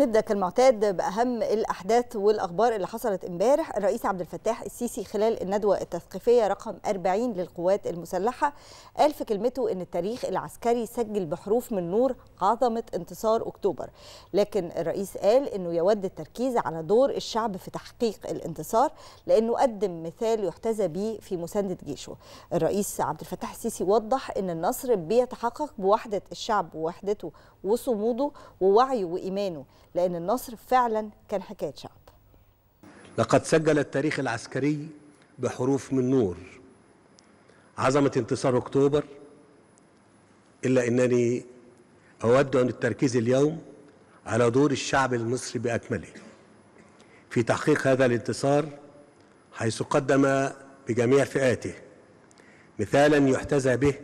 نبدا كالمعتاد باهم الاحداث والاخبار اللي حصلت امبارح الرئيس عبد الفتاح السيسي خلال الندوه التثقيفيه رقم 40 للقوات المسلحه قال في كلمته ان التاريخ العسكري سجل بحروف من نور عظمه انتصار اكتوبر لكن الرئيس قال انه يود التركيز على دور الشعب في تحقيق الانتصار لانه قدم مثال يحتذى به في مسانده جيشه الرئيس عبد الفتاح السيسي وضح ان النصر بيتحقق بوحده الشعب ووحدته وصموده ووعيه وايمانه لأن النصر فعلا كان حكاية شعب لقد سجل التاريخ العسكري بحروف من نور عظمة انتصار أكتوبر إلا أنني أود أن التركيز اليوم على دور الشعب المصري بأكمله في تحقيق هذا الانتصار حيث قدم بجميع فئاته مثالا يحتذى به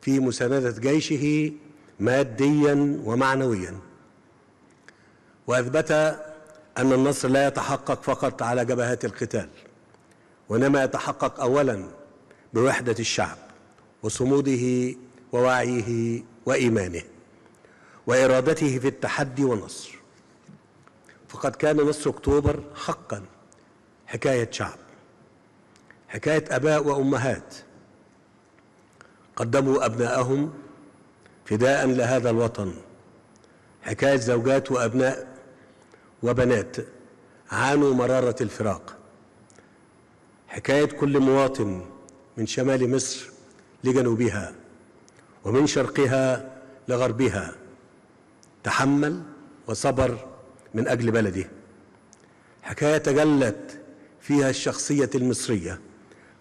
في مساندة جيشه ماديا ومعنويا وأثبت أن النصر لا يتحقق فقط على جبهات القتال وإنما يتحقق أولا بوحدة الشعب وصموده ووعيه وإيمانه وإرادته في التحدي والنصر فقد كان نصر أكتوبر حقا حكاية شعب حكاية أباء وأمهات قدموا أبناءهم فداء لهذا الوطن حكاية زوجات وأبناء وبنات عانوا مرارة الفراق حكاية كل مواطن من شمال مصر لجنوبها ومن شرقها لغربها تحمل وصبر من أجل بلده حكاية تجلت فيها الشخصية المصرية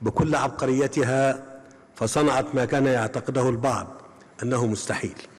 بكل عبقريتها فصنعت ما كان يعتقده البعض أنه مستحيل